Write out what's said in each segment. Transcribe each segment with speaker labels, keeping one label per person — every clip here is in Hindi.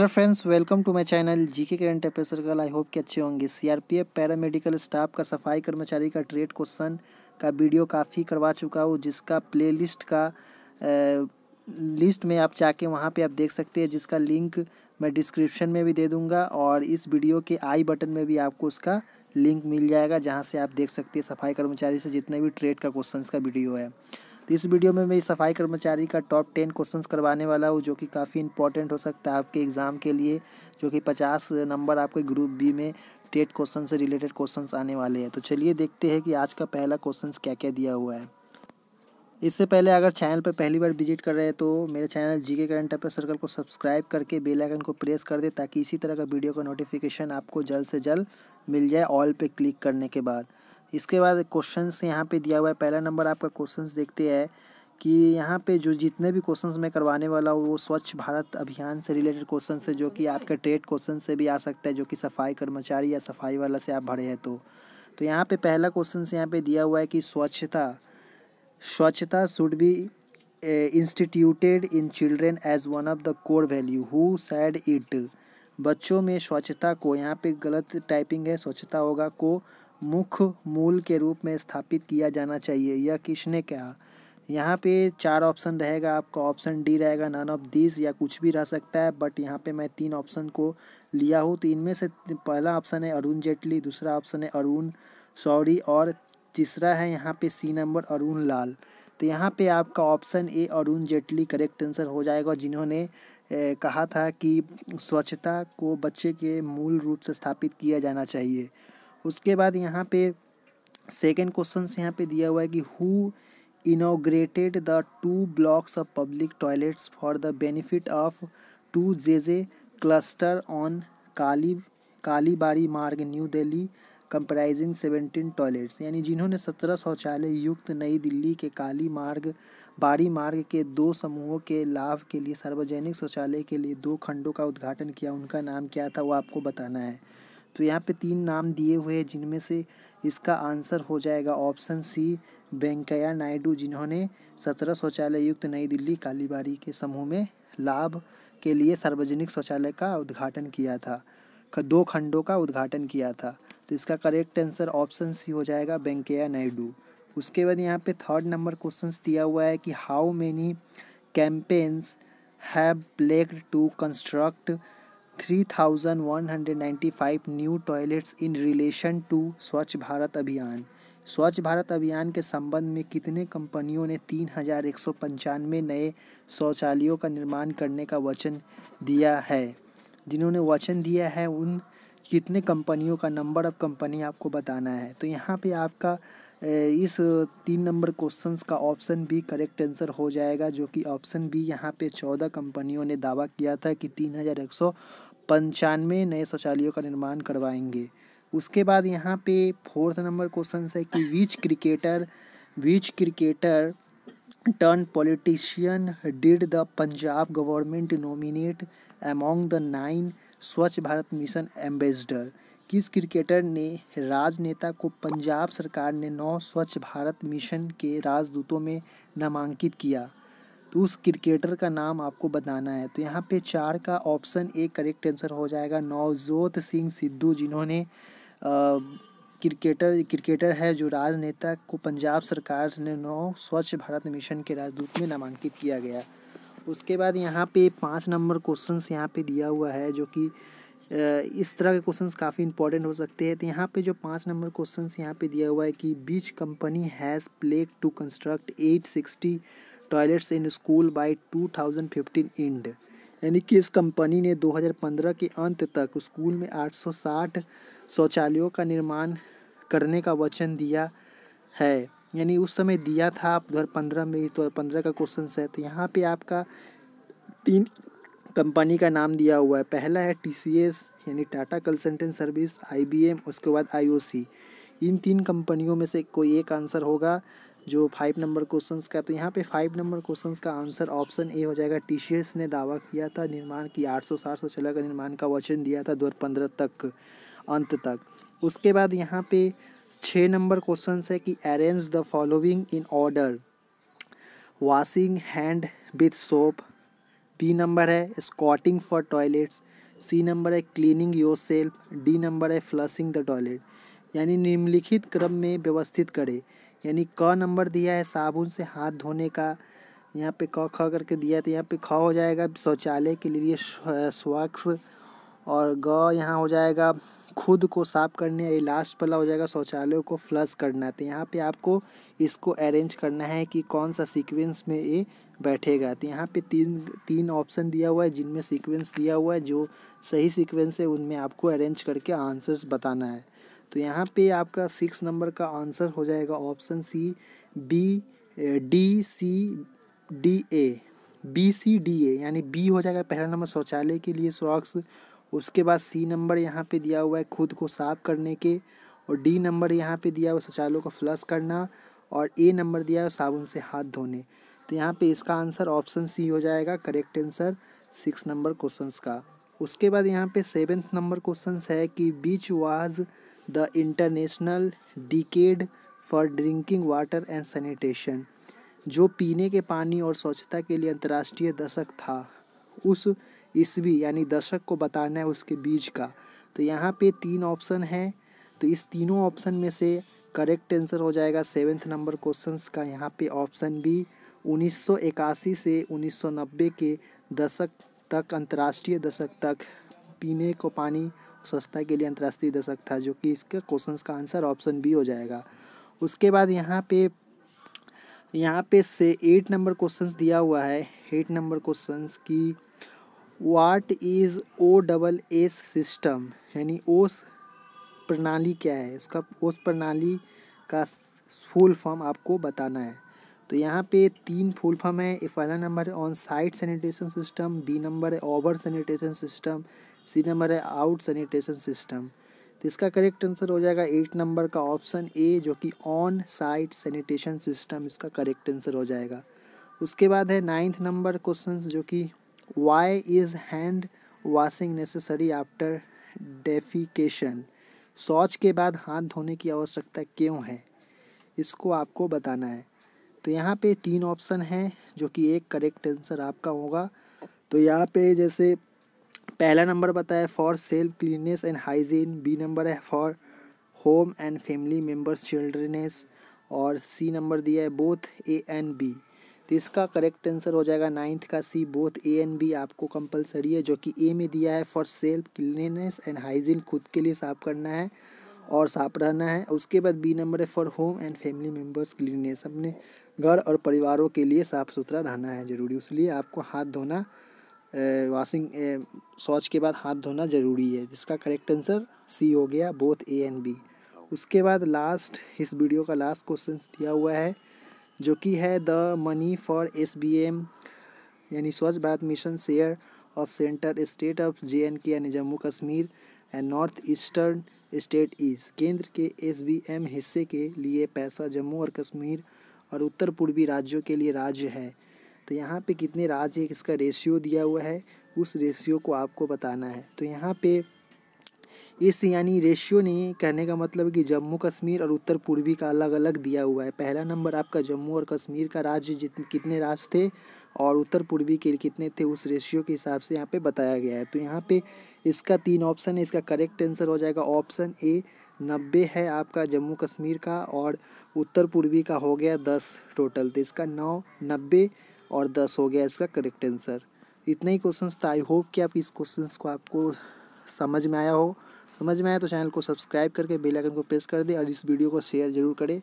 Speaker 1: hello friends welcome to my channel GK current affair circle I hope कि अच्छे होंगे सीआरपीएफ पैरामेडिकल स्टाफ का सफाई कर्मचारी का ट्रेड क्वेश्चन का वीडियो काफ़ी करवा चुका हूँ जिसका प्लेलिस्ट का ए, लिस्ट में आप जाके वहाँ पे आप देख सकते हैं जिसका लिंक मैं डिस्क्रिप्शन में भी दे दूँगा और इस वीडियो के आई बटन में भी आपको उसका लिंक मिल जाएगा जहाँ से आप देख सकते हैं सफाई कर्मचारी से जितने भी ट्रेड का क्वेश्चन का वीडियो है तो इस वीडियो में मैं सफाई कर्मचारी का टॉप टेन क्वेश्चंस करवाने वाला हूँ जो कि काफ़ी इंपॉर्टेंट हो सकता है आपके एग्ज़ाम के लिए जो कि पचास नंबर आपके ग्रुप बी में टेट क्वेश्चन से रिलेटेड क्वेश्चन आने वाले हैं तो चलिए देखते हैं कि आज का पहला क्वेश्चन क्या क्या दिया हुआ है इससे पहले अगर चैनल पर पहली बार विजिट कर रहे हैं तो मेरे channel G K current affair circle को सब्सक्राइब करके बेल आइकन को प्रेस कर दे ताकि इसी तरह का वीडियो का नोटिफिकेशन आपको जल्द से जल्द मिल जाए ऑल पे क्लिक करने के बाद इसके बाद क्वेश्चंस यहाँ पे दिया हुआ है पहला नंबर आपका क्वेश्चंस देखते हैं कि यहाँ पे जो जितने भी क्वेश्चंस मैं करवाने वाला हूँ वो स्वच्छ भारत अभियान से रिलेटेड क्वेश्चन है जो कि आपके ट्रेड क्वेश्चन से भी आ सकता है जो कि सफाई कर्मचारी या सफाई वाला से आप भरे हैं तो तो यहाँ पे पहला क्वेश्चन यहाँ पे दिया हुआ है कि swachhta swachhta should be instituted in children as one of the core value who said it बच्चों में स्वच्छता को यहाँ पे गलत टाइपिंग है स्वच्छता होगा को मुख्य मूल के रूप में स्थापित किया जाना चाहिए यह किसने कहा यहाँ पे चार ऑप्शन रहेगा आपका ऑप्शन डी रहेगा नन ऑफ दिस या कुछ भी रह सकता है बट यहाँ पे मैं तीन ऑप्शन को लिया हूँ तो इनमें से पहला ऑप्शन है अरुण जेटली दूसरा ऑप्शन है अरुण सौरी और तीसरा है यहाँ पे सी नंबर अरुण लाल तो यहाँ पे आपका option A Arun Jaitley correct answer हो जाएगा जिन्होंने कहा था कि स्वच्छता को बच्चे के मूल रूप से स्थापित किया जाना चाहिए उसके बाद यहाँ पे सेकेंड क्वेश्चन यहाँ पे दिया हुआ है कि who inaugurated the two blocks of public toilets for the benefit of to J J cluster on Kali Kalibari Marg new Delhi comprising seventeen toilets यानी जिन्होंने सत्रह शौचालय युक्त नई दिल्ली के काली मार्ग बाड़ी मार्ग के दो समूहों के लाभ के लिए सार्वजनिक शौचालय के लिए दो खंडों का उद्घाटन किया उनका नाम क्या था वो आपको बताना है तो यहाँ पे तीन नाम दिए हुए हैं जिनमें से इसका आंसर हो जाएगा ऑप्शन सी वेंकैया नायडू जिन्होंने सत्रह शौचालय युक्त नई दिल्ली कालीबारी के समूह में लाभ के लिए सार्वजनिक शौचालय का उद्घाटन किया था दो खंडों का उद्घाटन किया था तो इसका करेक्ट आंसर ऑप्शन सी हो जाएगा वेंकैया नायडू उसके बाद यहाँ पे थर्ड नंबर क्वेश्चन दिया हुआ है कि how many campaigns have pledged to construct 3,195 new toilets in relation to Swachh Bharat अभियान स्वच्छ भारत अभियान के संबंध में कितने कंपनियों ने तीन हजार एक सौ पंचानवे नए शौचालयों का निर्माण करने का वचन दिया है जिन्होंने वचन दिया है उन कितने कंपनियों का नंबर ऑफ कंपनी आपको बताना है तो यहाँ पे आपका इस तीन नंबर क्वेश्चंस का ऑप्शन बी करेक्ट आंसर हो जाएगा जो कि ऑप्शन बी यहाँ पे चौदह कंपनियों ने दावा किया था कि तीन हज़ार एक सौ पंचानवे नए शौचालयों का निर्माण करवाएंगे उसके बाद यहाँ पे फोर्थ नंबर क्वेश्चन है कि which cricketer which cricketer turn politician did the Punjab government nominate among the nine Swachh Bharat mission ambassador किस क्रिकेटर ने राजनेता को पंजाब सरकार ने नौ स्वच्छ भारत मिशन के राजदूतों में नामांकित किया तो उस क्रिकेटर का नाम आपको बताना है तो यहाँ पे चार का ऑप्शन ए करेक्ट आंसर हो जाएगा नवजोत सिंह सिद्धू जिन्होंने क्रिकेटर क्रिकेटर है जो राजनेता को पंजाब सरकार ने नौ स्वच्छ भारत मिशन के राजदूत में नामांकित किया गया उसके बाद यहाँ पे पाँच नंबर क्वेश्चन यहाँ पे दिया हुआ है जो कि इस तरह के क्वेश्चंस काफ़ी इंपॉर्टेंट हो सकते हैं तो यहाँ पे जो पाँच नंबर क्वेश्चंस यहाँ पे दिया हुआ है कि बीच कंपनी हैज़ प्लेक to construct eight sixty toilets in school by 2015 end यानी कि इस कंपनी ने 2015 के अंत तक स्कूल में 860 शौचालयों का निर्माण करने का वचन दिया है यानी उस समय दिया था आप दो पंद्रह में दो हज़ार पंद्रह का क्वेश्चन है तो यहाँ पे आपका तीन कंपनी का नाम दिया हुआ है पहला है टी यानी टाटा कंसल्टेंट सर्विस आई उसके बाद आई इन तीन कंपनियों में से कोई एक आंसर होगा जो फाइव नंबर क्वेश्चंस का तो यहाँ पे फाइव नंबर क्वेश्चंस का आंसर ऑप्शन ए हो जाएगा टी ने दावा किया था निर्माण की आठ सौ साठ सौ चला का निर्माण का वचन दिया था दो तक अंत तक उसके बाद यहाँ पे छः नंबर क्वेश्चन है कि arrange the following in order washing hand with soap B number है scouting for toilets C number है cleaning yourself D number है फ्लसिंग द टॉयलेट यानी निम्नलिखित क्रम में व्यवस्थित करें यानी क नंबर दिया है साबुन से हाथ धोने का यहाँ पे क ख करके दिया तो यहाँ पे ख हो जाएगा शौचालय के लिए स्वक्स और ग यहाँ हो जाएगा खुद को साफ करने ये लास्ट वाला हो जाएगा शौचालय को फ्लश करना तो यहाँ पे आपको इसको अरेंज करना है कि कौन सा सीक्वेंस में ये बैठेगा तो यहाँ पे तीन तीन ऑप्शन दिया हुआ है जिनमें सीक्वेंस दिया हुआ है जो सही सीक्वेंस है उनमें आपको अरेंज करके आंसर्स बताना है तो यहाँ पे आपका सिक्स नंबर का आंसर हो जाएगा option C B D C D A B C D A यानी बी हो जाएगा पहला नंबर शौचालय के लिए सॉक्स उसके बाद सी नंबर यहाँ पे दिया हुआ है खुद को साफ करने के और डी नंबर यहाँ पे दिया हुआ शौचालय को फ्लश करना और ए नंबर दिया हुआ साबुन से हाथ धोने तो यहाँ पे इसका आंसर ऑप्शन सी हो जाएगा correct answer six number questions का उसके बाद यहाँ पे सेवेंथ नंबर क्वेश्चंस है कि which was the international decade for drinking water and sanitation जो पीने के पानी और स्वच्छता के लिए अंतर्राष्ट्रीय दशक था उस ईस्वी यानी दशक को बताना है उसके बीज का तो यहाँ पे तीन ऑप्शन हैं तो इस तीनों ऑप्शन में से करेक्ट आंसर हो जाएगा सेवेंथ नंबर क्वेश्चंस का यहाँ पे ऑप्शन बी 1981 से 1990 के दशक तक अंतर्राष्ट्रीय दशक तक पीने को पानी स्वच्छता के लिए अंतर्राष्ट्रीय दशक था जो कि इसके क्वेश्चन का आंसर ऑप्शन बी हो जाएगा उसके बाद यहाँ पे यहाँ पे से एट नंबर क्वेश्चन दिया हुआ है एट नंबर क्वेश्चन की what is O double S system यानी ओस प्रणाली क्या है इसका ओस प्रणाली का फुल फॉर्म आपको बताना है तो यहाँ पे तीन फुल फॉर्म है पहला number on side sanitation system B number है over sanitation system C number है आउट सैनिटेशन सिस्टम तो इसका करेक्ट आंसर हो जाएगा एट नंबर का ऑप्शन ए जो कि ऑन साइट सैनिटेशन सिस्टम इसका करेक्ट आंसर हो जाएगा उसके बाद है नाइन्थ नंबर क्वेश्चन जो कि why is hand washing necessary after defecation शौच के बाद हाथ धोने की आवश्यकता क्यों है इसको आपको बताना है तो यहाँ पे तीन ऑप्शन हैं जो कि एक करेक्ट आंसर आपका होगा तो यहाँ पे जैसे पहला नंबर बताया for self cleanliness and hygiene B number है for home and family members children's और सी नंबर दिया है बोथ ए एंड बी तो इसका करेक्ट आंसर हो जाएगा नाइन्थ का C both A and B आपको कंपलसरी है जो कि ए में दिया है for self cleanliness and hygiene खुद के लिए साफ करना है और साफ रहना है उसके बाद बी नंबर है for home and family members cleanliness अपने घर और परिवारों के लिए साफ़ सुथरा रहना है ज़रूरी इसलिए आपको हाथ धोना वॉशिंग शौच के बाद हाथ धोना ज़रूरी है जिसका करेक्ट आंसर सी हो गया बोथ ए एंड बी उसके बाद लास्ट इस वीडियो का लास्ट क्वेश्चन दिया हुआ है जो कि है the money for S B M यानी Swachh Bharat mission share of centre state of J and K यानी Jammu Kashmir and north eastern state is केंद्र के एस बी एम हिस्से के लिए पैसा जम्मू और कश्मीर और उत्तर पूर्वी राज्यों के लिए राज्य है तो यहाँ पे कितने राज्य है इसका रेशियो दिया हुआ है उस रेशियो को आपको बताना है तो यहाँ पे इस यानी रेशियो नहीं कहने का मतलब कि जम्मू कश्मीर और उत्तर पूर्वी का अलग अलग दिया हुआ है पहला नंबर आपका जम्मू और कश्मीर का राज्य जितने कितने राज्य थे और उत्तर पूर्वी के कितने थे उस रेशियो के हिसाब से यहाँ पे बताया गया है तो यहाँ पे इसका तीन ऑप्शन है इसका करेक्ट आंसर हो जाएगा ऑप्शन ए नब्बे है आपका जम्मू कश्मीर का और उत्तर पूर्वी का हो गया दस टोटल तो इसका नौ नब्बे और दस हो गया इसका करेक्ट आंसर इतने ही क्वेश्चन था आई होप कि आप इस क्वेश्चन को आपको समझ में आया हो समझ में आया तो चैनल को सब्सक्राइब करके बेल आइकन को प्रेस कर दे और इस वीडियो को शेयर जरूर करें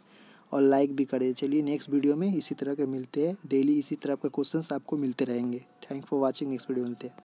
Speaker 1: और लाइक भी करें चलिए नेक्स्ट वीडियो में इसी तरह के मिलते हैं डेली इसी तरह के क्वेश्चंस आपको मिलते रहेंगे thank for watching next video मिलते हैं